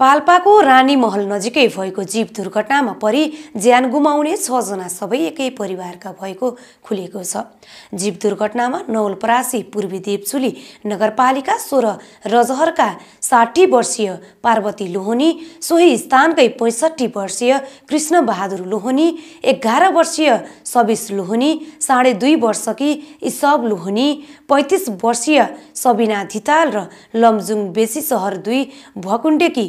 पाल्पाको रानी महल नजिकै भएको जीव दुर्घटनामा परि ज्यान गुमाउने छजना सबै एकै परिवारका भएको खुलेको छ जीव दुर्घटनामा नवलपरासी पूर्वी देवचुली नगरपालिका सोह्र रजहरका साठी वर्षीय पार्वती लोहनी सोही स्थानकै पैँसठी वर्षीय कृष्णबहादुर लोहनी एघार वर्षीय सबिस लोहनी साढे दुई वर्षकी इसब लोहनी पैँतिस वर्षीय सबिना धिताल र लमजुङ बेसी सहर दुई भकुण्डेकी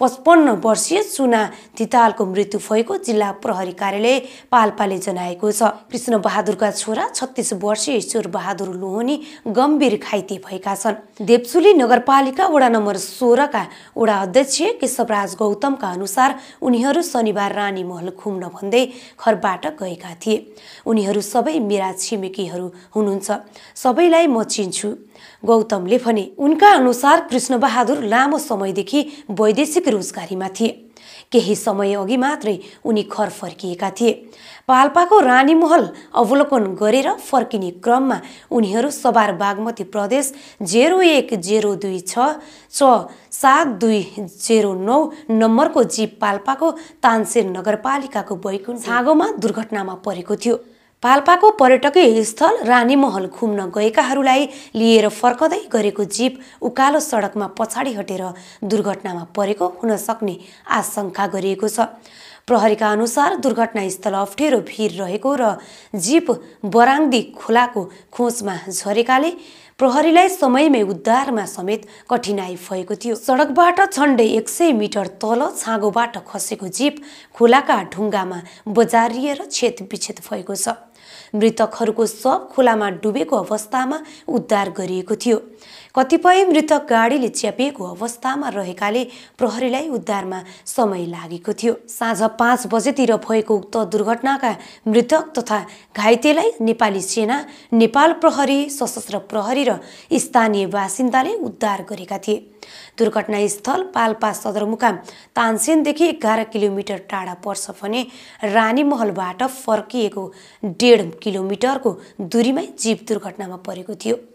पचपन्न वर्षीय सुना धितालको मृत्यु भएको जिल्ला प्रहरी कार्यालय पाल्पाले जनाएको छ कृष्ण बहादुरका छोरा छत्तिस वर्षीय ईश्वर बहादुर लोहनी गम्भीर घाइते भएका छन् देवसुली नगरपालिका वडा नम्बर सोह्रका वडा अध्यक्ष केशवराज गौतमका अनुसार उनीहरू शनिबार रानी महल घुम्न भन्दै घरबाट गएका थिए उनीहरू सबै मेरा छिमेकीहरू हुनुहुन्छ सबैलाई म चिन्छु गौतमले भने उनका अनुसार कृष्णबहादुर लामो समयदेखि वैदेशिक आंशिक रोजगारीमा थिए केही समय अघि मात्रै उनी घर फर्किएका थिए पाल्पाको रानी महल अवलोकन गरेर फर्किने क्रममा उनीहरू सवार बागमती प्रदेश जेरो एक जेरो दुई छ छ सात दुई जेरो नौ नम्बरको जीप पाल्पाको तानसेर नगरपालिकाको बैकुन छाँगोमा दुर्घटनामा परेको थियो पाल्पाको पर्यटकीय स्थल रानी महल घुम्न गएकाहरूलाई लिएर फर्कदै गरेको जीप उकालो सडकमा पछाडि हटेर दुर्घटनामा परेको हुन सक्ने आशंका गरिएको छ प्रहरीका अनुसार दुर्घटनास्थल अप्ठ्यारो भिर रहेको र जीप बराङ्दी खोलाको खोजमा झरेकाले प्रहरीलाई समयमै उद्धारमा समेत कठिनाई भएको थियो सडकबाट झन्डै एक सय मिटर तल छाँगोबाट खसेको जीप खोलाका ढुङ्गामा बजारिएर क्षतविक्षेत भएको छ मृतकहरूको शव खोलामा डुबेको अवस्थामा उद्धार गरिएको थियो कतिपय मृतक गाडीले च्यापिएको अवस्थामा रहेकाले प्रहरीलाई उद्धारमा समय लागेको थियो साँझ पाँच बजेतिर भएको उक्त दुर्घटनाका मृतक तथा घाइतेलाई नेपाली सेना नेपाल प्रहरी सशस्त्र प्रहरी र स्थानीय बासिन्दाले उद्धार गरेका थिए दुर्घटनास्थल पाल्पा सदरमुकाम तानसेनदेखि एघार किलोमिटर टाढा पर्छ भने रानीमहलबाट फर्किएको डेढ किलोमिटरको दूरीमै जीव दुर्घटनामा परेको थियो